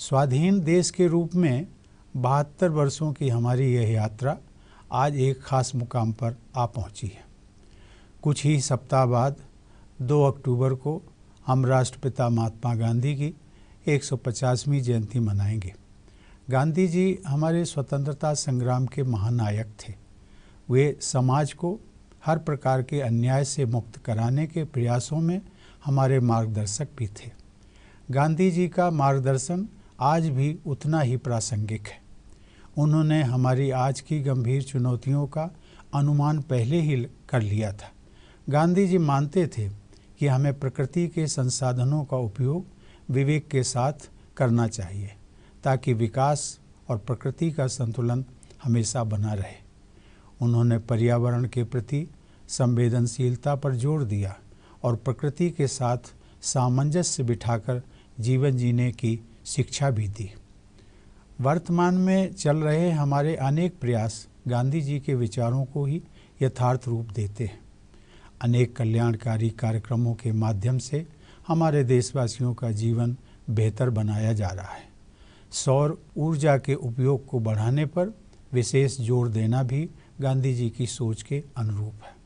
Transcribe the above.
स्वाधीन देश के रूप में बहत्तर वर्षों की हमारी यह यात्रा आज एक खास मुकाम पर आ पहुंची है कुछ ही सप्ताह बाद 2 अक्टूबर को हम राष्ट्रपिता महात्मा गांधी की 150वीं जयंती मनाएंगे गांधी जी हमारे स्वतंत्रता संग्राम के महानायक थे वे समाज को हर प्रकार के अन्याय से मुक्त कराने के प्रयासों में हमारे मार्गदर्शक भी थे गांधी जी का मार्गदर्शन आज भी उतना ही प्रासंगिक है उन्होंने हमारी आज की गंभीर चुनौतियों का अनुमान पहले ही कर लिया था गांधी जी मानते थे कि हमें प्रकृति के संसाधनों का उपयोग विवेक के साथ करना चाहिए ताकि विकास और प्रकृति का संतुलन हमेशा बना रहे उन्होंने पर्यावरण के प्रति संवेदनशीलता पर जोर दिया और प्रकृति के साथ सामंजस्य बिठाकर जीवन जीने की शिक्षा भी दी वर्तमान में चल रहे हमारे अनेक प्रयास गांधी जी के विचारों को ही यथार्थ रूप देते हैं अनेक कल्याणकारी कार्यक्रमों के माध्यम से हमारे देशवासियों का जीवन बेहतर बनाया जा रहा है सौर ऊर्जा के उपयोग को बढ़ाने पर विशेष जोर देना भी गांधी जी की सोच के अनुरूप है